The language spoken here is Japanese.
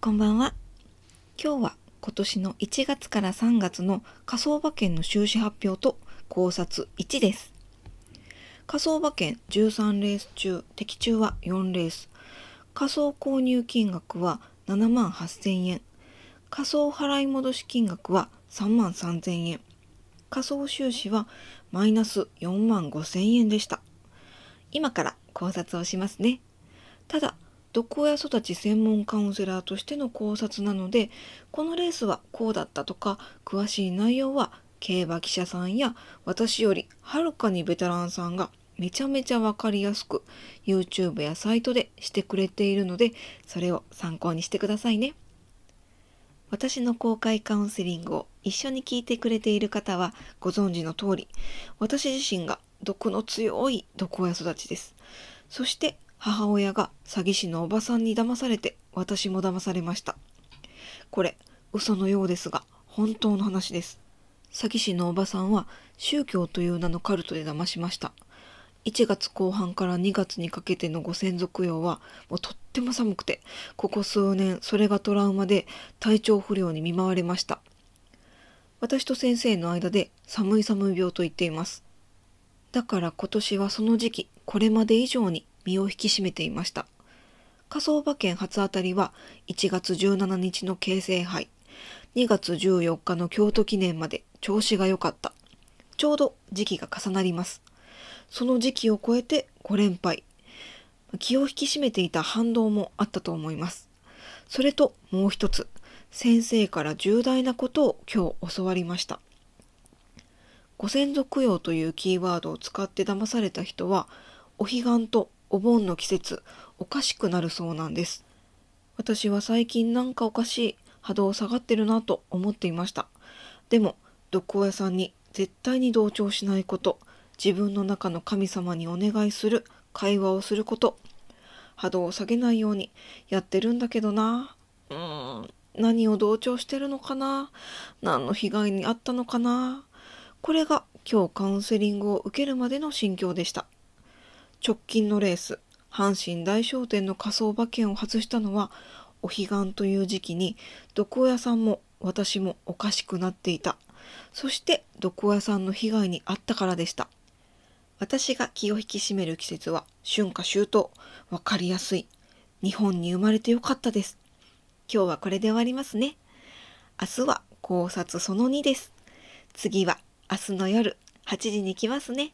こんばんは。今日は今年の1月から3月の仮想馬券の収支発表と考察1です。仮想馬券13レース中、的中は4レース。仮想購入金額は7万8000円。仮想払い戻し金額は3万3000円。仮想収支はマイナス4万5000円でした。今から考察をしますね。ただ、毒親育ち専門カウンセラーとしての考察なのでこのレースはこうだったとか詳しい内容は競馬記者さんや私よりはるかにベテランさんがめちゃめちゃ分かりやすく YouTube やサイトでしてくれているのでそれを参考にしてくださいね。私の公開カウンセリングを一緒に聞いてくれている方はご存知の通り私自身が毒の強い毒親育ちです。そして母親が詐欺師のおばさんに騙されて私も騙されました。これ、嘘のようですが、本当の話です。詐欺師のおばさんは宗教という名のカルトで騙しました。1月後半から2月にかけてのご先祖供養はもうとっても寒くて、ここ数年それがトラウマで体調不良に見舞われました。私と先生の間で寒い寒い病と言っています。だから今年はその時期、これまで以上に身を引き締めていました。仮想馬券初当たりは1月17日の京成杯、2月14日の京都記念まで調子が良かった。ちょうど時期が重なります。その時期を超えて5連敗。気を引き締めていた反動もあったと思います。それともう一つ、先生から重大なことを今日教わりました。ご先祖供養というキーワードを使って騙された人は、お彼岸とお盆の季節おかしくなるそうなんです私は最近なんかおかしい波動下がってるなと思っていましたでも毒親さんに絶対に同調しないこと自分の中の神様にお願いする会話をすること波動を下げないようにやってるんだけどなうーん何を同調してるのかな何の被害に遭ったのかなこれが今日カウンセリングを受けるまでの心境でした。直近のレース阪神大商店の仮想馬券を外したのはお彼岸という時期に毒親さんも私もおかしくなっていたそして毒親さんの被害に遭ったからでした私が気を引き締める季節は春夏秋冬わかりやすい日本に生まれてよかったです今日はこれで終わりますね明日は考察その2です次は明日の夜8時に来ますね